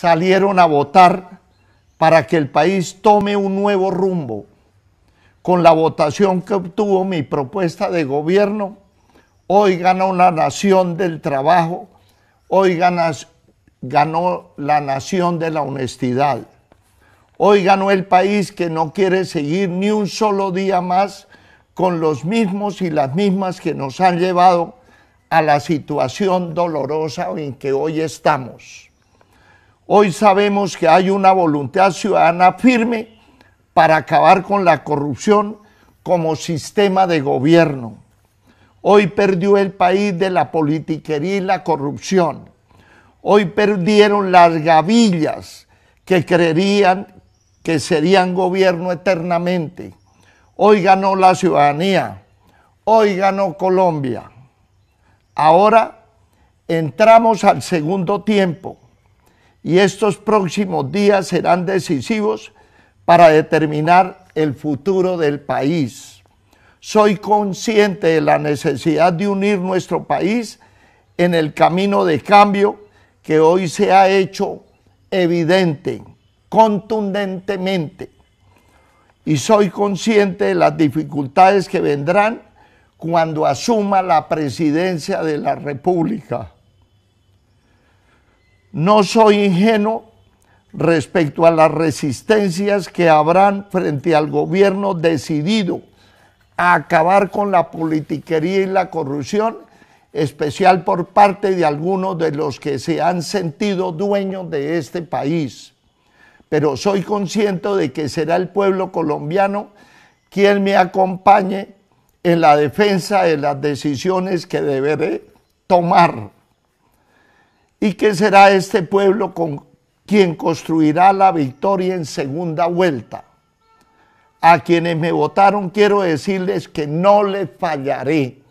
salieron a votar para que el país tome un nuevo rumbo. Con la votación que obtuvo mi propuesta de gobierno, hoy gana una nación del trabajo, hoy ganó la nación de la honestidad. Hoy ganó el país que no quiere seguir ni un solo día más con los mismos y las mismas que nos han llevado a la situación dolorosa en que hoy estamos. Hoy sabemos que hay una voluntad ciudadana firme para acabar con la corrupción como sistema de gobierno. Hoy perdió el país de la politiquería y la corrupción. Hoy perdieron las gavillas que creerían que serían gobierno eternamente. Hoy ganó la ciudadanía. Hoy ganó Colombia. Ahora entramos al segundo tiempo y estos próximos días serán decisivos para determinar el futuro del país. Soy consciente de la necesidad de unir nuestro país en el camino de cambio que hoy se ha hecho evidente, contundentemente. Y soy consciente de las dificultades que vendrán cuando asuma la presidencia de la República. No soy ingenuo respecto a las resistencias que habrán frente al gobierno decidido a acabar con la politiquería y la corrupción, especial por parte de algunos de los que se han sentido dueños de este país. Pero soy consciente de que será el pueblo colombiano quien me acompañe en la defensa de las decisiones que deberé tomar ¿Y qué será este pueblo con quien construirá la victoria en segunda vuelta? A quienes me votaron quiero decirles que no les fallaré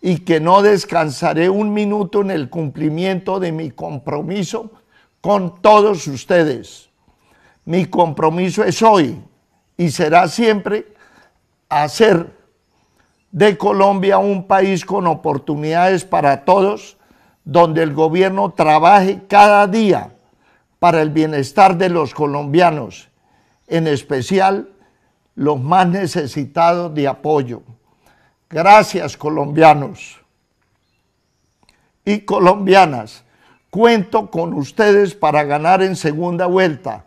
y que no descansaré un minuto en el cumplimiento de mi compromiso con todos ustedes. Mi compromiso es hoy y será siempre hacer de Colombia un país con oportunidades para todos donde el gobierno trabaje cada día para el bienestar de los colombianos, en especial los más necesitados de apoyo. Gracias colombianos y colombianas. Cuento con ustedes para ganar en segunda vuelta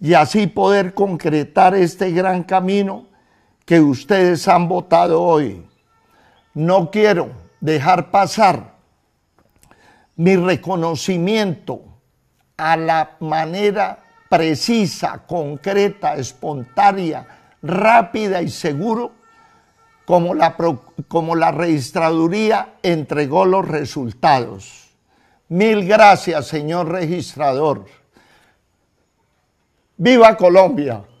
y así poder concretar este gran camino que ustedes han votado hoy. No quiero dejar pasar mi reconocimiento a la manera precisa, concreta, espontánea, rápida y seguro, como la, como la registraduría entregó los resultados. Mil gracias, señor registrador. ¡Viva Colombia!